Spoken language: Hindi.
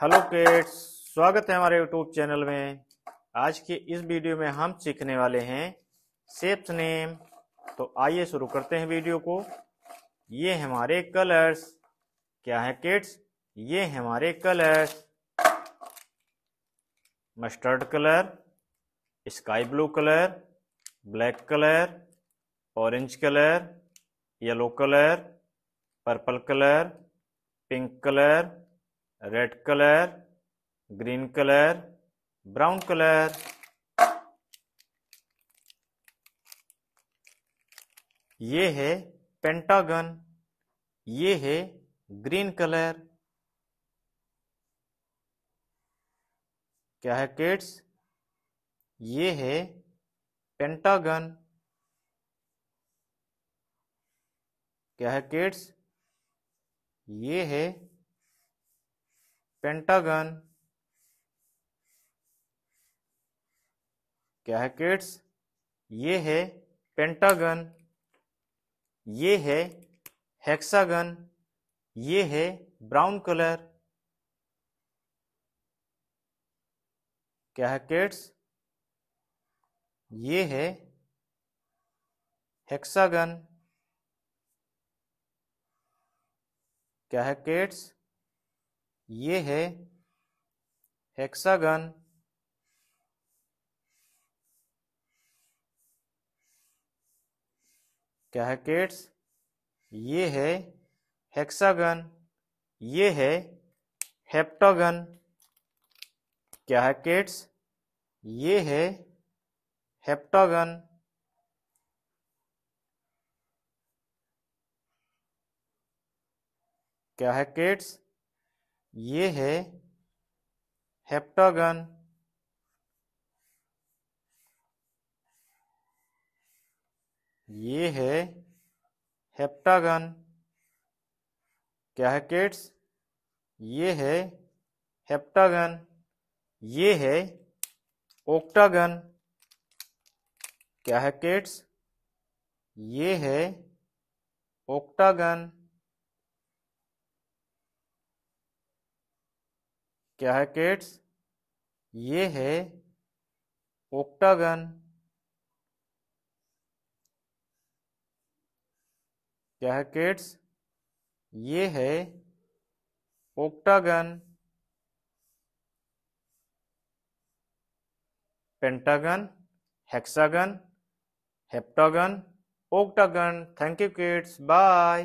हेलो किड्स स्वागत है हमारे यूट्यूब चैनल में आज के इस वीडियो में हम सीखने वाले हैं सेप्स नेम तो आइए शुरू करते हैं वीडियो को ये हमारे कलर्स क्या है किड्स ये हमारे colours mustard colour sky blue colour black colour orange colour yellow colour purple colour pink colour red colour green colour brown colour ये है पेंटागन ये है ग्रीन कलर क्या है किड्स ये है पेंटागन क्या है किड्स ये है पेंटागन क्या है किड्स ये है पेंटागन ये है हेक्सागन ये है ब्राउन कलर क्या है किड्स ये है हेक्सागन क्या है किड्स ये है हेक्सागन क्या है केट्स ये है हेक्सागन ये है हेप्टागन क्या है केट्स ये है हेप्टागन क्या है केट्स ये है हेप्टागन ये है हेप्टागन क्या है किड्स ये है हेप्टागन ये है ओक्टागन क्या है किड्स ये है ओक्टागन क्या है किड्स ये है ओक्टागन क्या है किड्स ये है octagon pentagon hexagon heptagon octagon thank you kids bye